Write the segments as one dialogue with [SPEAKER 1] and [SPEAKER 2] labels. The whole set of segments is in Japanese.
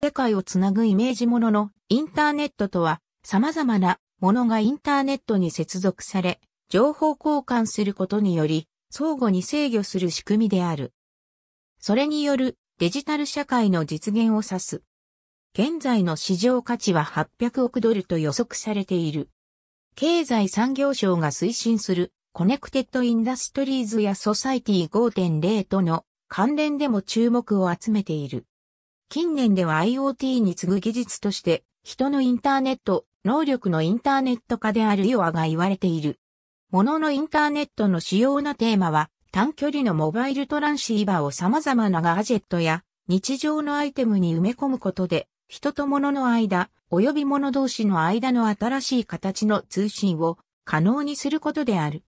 [SPEAKER 1] 世界をつなぐイメージもののインターネットとは様々なものがインターネットに接続され、情報交換することにより相互に制御する仕組みである。それによるデジタル社会の実現を指す。現在の市場価値は800億ドルと予測されている。経済産業省が推進するコネクテッドインダストリーズやソサイティ5.0との関連でも注目を集めている。近年では IoT に次ぐ技術として、人のインターネット、能力のインターネット化である i o が言われている。ものインターネットの主要なテーマは、短距離のモバイルトランシーバーを様々なガジェットや日常のアイテムに埋め込むことで、人と物の間、及び物同士の間の新しい形の通信を可能にすることである。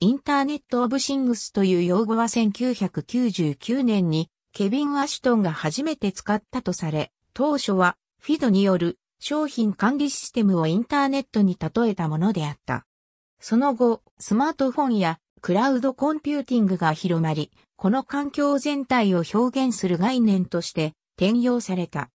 [SPEAKER 1] インターネットオブシングスという用語は1999年にケビン・アシュトンが初めて使ったとされ、当初はフィドによる商品管理システムをインターネットに例えたものであった。その後、スマートフォンやクラウドコンピューティングが広まり、この環境全体を表現する概念として転用された。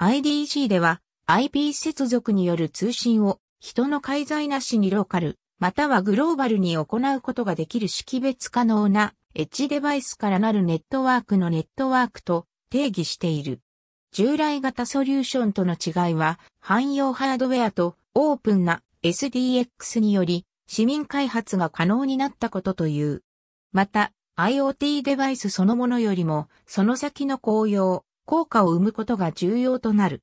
[SPEAKER 1] IDC では IP 接続による通信を人の介在なしにローカル、またはグローバルに行うことができる識別可能なエッジデバイスからなるネットワークのネットワークと定義している。従来型ソリューションとの違いは、汎用ハードウェアとオープンな SDX により、市民開発が可能になったことという。また、IoT デバイスそのものよりも、その先の効用、効果を生むことが重要となる。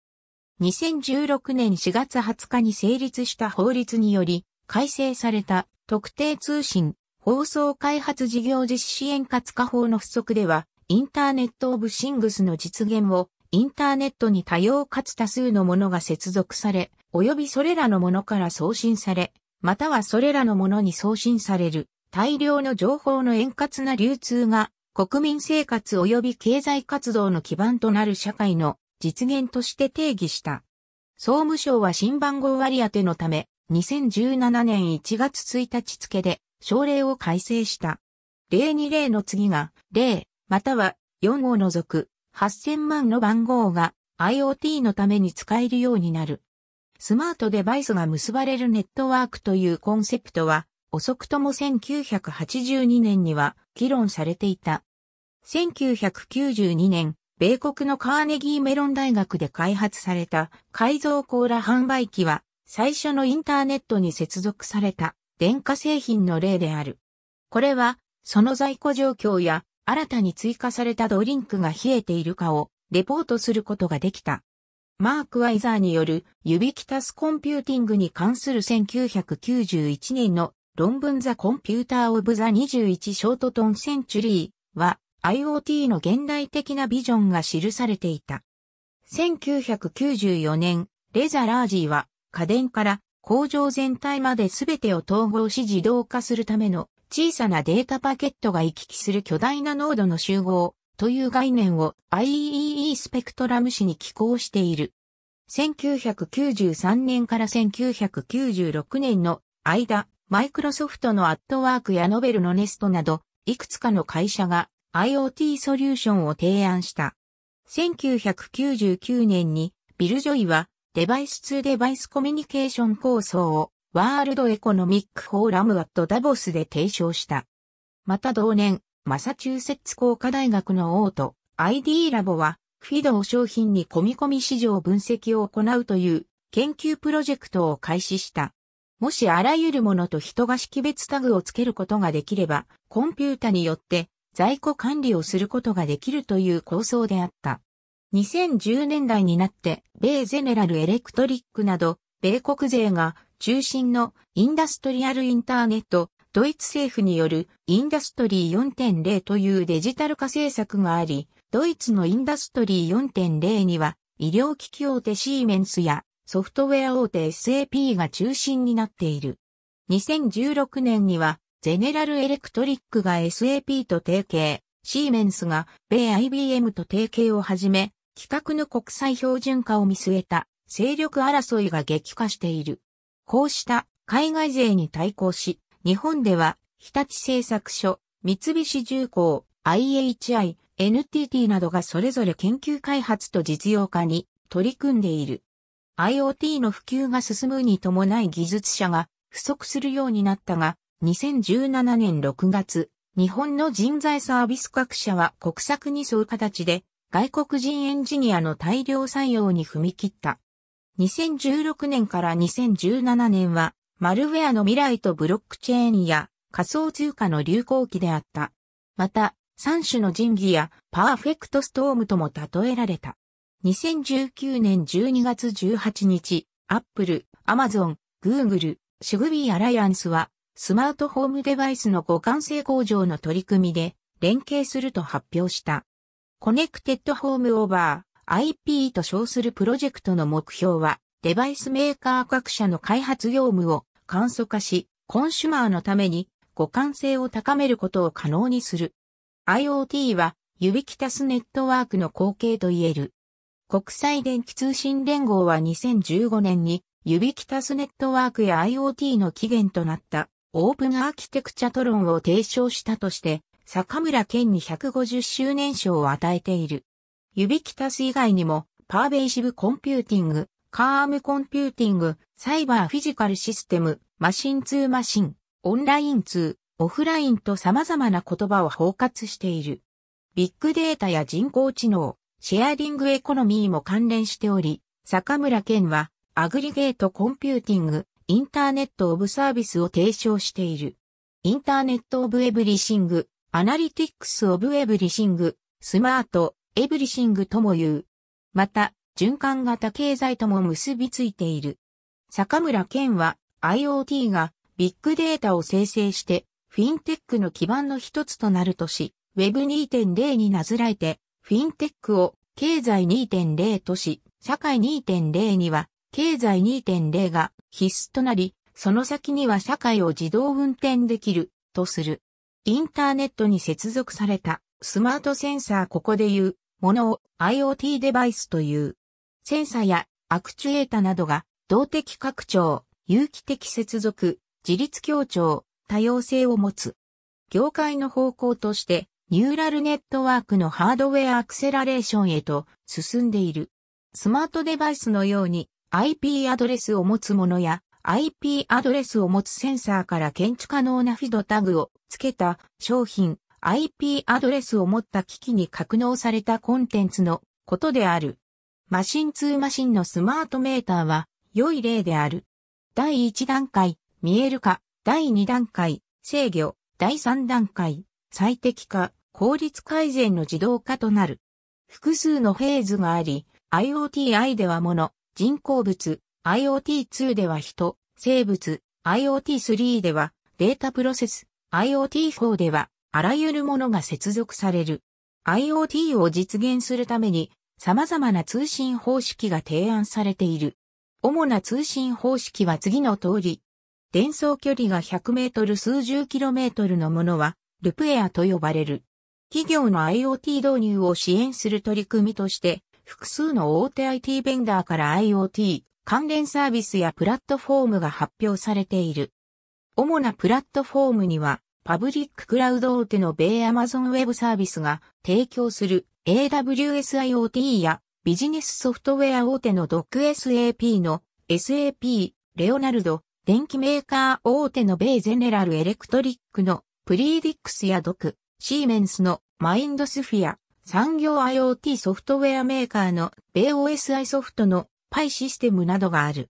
[SPEAKER 1] 2016年4月20日に成立した法律により、改正された特定通信放送開発事業実施円滑化法の不足では、インターネットオブシングスの実現を、インターネットに多様かつ多数のものが接続され、及びそれらのものから送信され、またはそれらのものに送信される、大量の情報の円滑な流通が、国民生活及び経済活動の基盤となる社会の実現として定義した。総務省は新番号割り当てのため、2017年1月1日付で、省令を改正した。例に例の次が、例、または4を除く8000万の番号が IoT のために使えるようになる。スマートデバイスが結ばれるネットワークというコンセプトは、遅くとも1982年には議論されていた。1992年、米国のカーネギーメロン大学で開発された改造コーラ販売機は最初のインターネットに接続された。電化製品の例である。これは、その在庫状況や、新たに追加されたドリンクが冷えているかを、レポートすることができた。マーク・ワイザーによる、指キタスコンピューティングに関する1991年の論文ザ・コンピューター・オブ・ザ・21ショートトン・センチュリーは、IoT の現代的なビジョンが記されていた。1994年、レザ・ラージーは家電から工場全体まで全てを統合し自動化するための小さなデータパケットが行き来する巨大な濃度の集合という概念を i e e スペクトラム誌に寄稿している。1993年から1996年の間、マイクロソフトのアットワークやノベルのネストなど、いくつかの会社が IoT ソリューションを提案した。1999年にビル・ジョイはデバイス2デバイスコミュニケーション構想をワールドエコノミックフォーラムアットダボスで提唱した。また同年、マサチューセッツ工科大学のオート ID ラボはフィドを商品に込み込み市場分析を行うという研究プロジェクトを開始した。もしあらゆるものと人が識別タグをつけることができれば、コンピュータによって在庫管理をすることができるという構想であった。2010年代になって、米ゼネラルエレクトリックなど、米国勢が中心のインダストリアルインターネット、ドイツ政府によるインダストリー4.0というデジタル化政策があり、ドイツのインダストリー4.0には医療機器大手シーメンスやソフトウェア大手 SAP が中心になっている。2016年にはゼネラルエレクトリックが SAP と提携、シーメンスが米 IBM と提携をじめ、規格の国際標準化を見据えた勢力争いが激化している。こうした海外勢に対抗し、日本では日立製作所、三菱重工、IHI、NTT などがそれぞれ研究開発と実用化に取り組んでいる。IoT の普及が進むに伴い技術者が不足するようになったが、2017年6月、日本の人材サービス各社は国策に沿う形で外国人エンジニアの大量採用に踏み切った。2016年から2017年は、マルウェアの未来とブロックチェーンや仮想通貨の流行期であった。また、3種の神器やパーフェクトストームとも例えられた。2019年12月18日、アップル、アマゾン、グーグル、シグビーアライアンスは、スマートホームデバイスの互換性向上の取り組みで連携すると発表した。コネクテッドホームオーバー IP と称するプロジェクトの目標は、デバイスメーカー各社の開発業務を簡素化し、コンシュマーのために互換性を高めることを可能にする。IoT は、ユビキタスネットワークの後継と言える。国際電気通信連合は2015年に、ユビキタスネットワークや IoT の起源となった、オープンアーキテクチャトロンを提唱したとして、坂村健に150周年賞を与えている。指キタス以外にも、パーベイシブコンピューティング、カームコンピューティング、サイバーフィジカルシステム、マシンツーマシン、オンライン2、オフラインと様々な言葉を包括している。ビッグデータや人工知能、シェアリングエコノミーも関連しており、坂村健は、アグリゲートコンピューティング、インターネットオブサービスを提唱している。インターネットオブエブリシング、アナリティックスオブエブリシング、スマート、エブリシングとも言う。また、循環型経済とも結びついている。坂村健は IoT がビッグデータを生成してフィンテックの基盤の一つとなるとし、Web2.0 になずらえてフィンテックを経済2.0とし、社会2.0には経済2.0が必須となり、その先には社会を自動運転できるとする。インターネットに接続されたスマートセンサーここで言うものを IoT デバイスという。センサやアクチュエータなどが動的拡張、有機的接続、自立協調、多様性を持つ。業界の方向としてニューラルネットワークのハードウェアアクセラレーションへと進んでいる。スマートデバイスのように IP アドレスを持つものや IP アドレスを持つセンサーから検知可能なフィドタグを付けた商品 IP アドレスを持った機器に格納されたコンテンツのことである。マシン2マシンのスマートメーターは良い例である。第1段階、見える化、第2段階、制御、第3段階、最適化、効率改善の自動化となる。複数のフェーズがあり、IoTi ではもの、人工物、IoT2 では人、生物、IoT3 ではデータプロセス、IoT4 ではあらゆるものが接続される。IoT を実現するために様々な通信方式が提案されている。主な通信方式は次の通り。伝送距離が100メートル数十キロメートルのものは、ルプエアと呼ばれる。企業の IoT 導入を支援する取り組みとして、複数の大手 IT ベンダーから IoT、関連サービスやプラットフォームが発表されている。主なプラットフォームには、パブリッククラウド大手の米 Amazon Web サービスが提供する AWSIoT やビジネスソフトウェア大手の DocSAP の SAP、レオナルド、電機メーカー大手の米ゼネラルエレクトリックのプリーディックスやドク、シーメンスのマインドスフィア、産業 IoT ソフトウェアメーカーの米 OSI ソフトのパイシステムなどがある。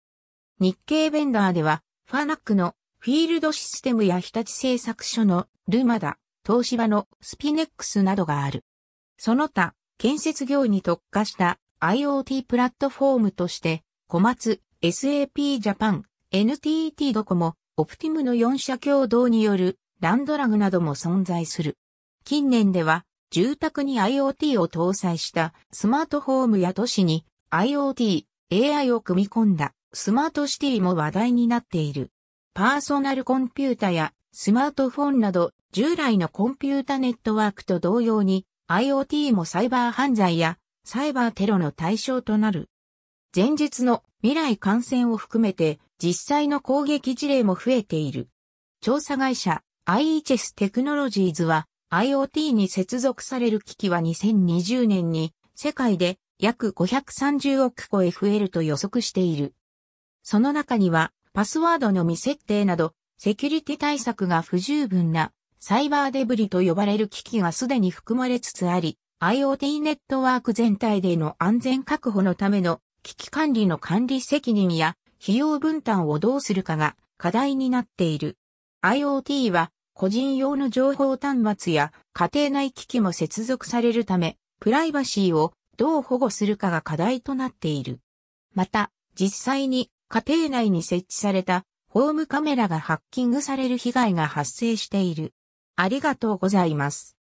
[SPEAKER 1] 日経ベンダーでは、ファナックのフィールドシステムや日立製作所のルマダ、東芝のスピネックスなどがある。その他、建設業に特化した IoT プラットフォームとして、小松、SAP ジャパン、NTT ドコモ、オプティムの4社共同によるランドラグなども存在する。近年では、住宅に IoT を搭載したスマートホームや都市に IoT、AI を組み込んだスマートシティも話題になっている。パーソナルコンピュータやスマートフォンなど従来のコンピュータネットワークと同様に IoT もサイバー犯罪やサイバーテロの対象となる。前日の未来感染を含めて実際の攻撃事例も増えている。調査会社 IHS Technologies は IoT に接続される機器は2020年に世界で約530億個へ増えると予測している。その中には、パスワードの未設定など、セキュリティ対策が不十分な、サイバーデブリと呼ばれる機器がすでに含まれつつあり、IoT ネットワーク全体での安全確保のための危機管理の管理責任や費用分担をどうするかが課題になっている。IoT は個人用の情報端末や家庭内機器も接続されるため、プライバシーをどう保護するかが課題となっている。また、実際に家庭内に設置されたホームカメラがハッキングされる被害が発生している。ありがとうございます。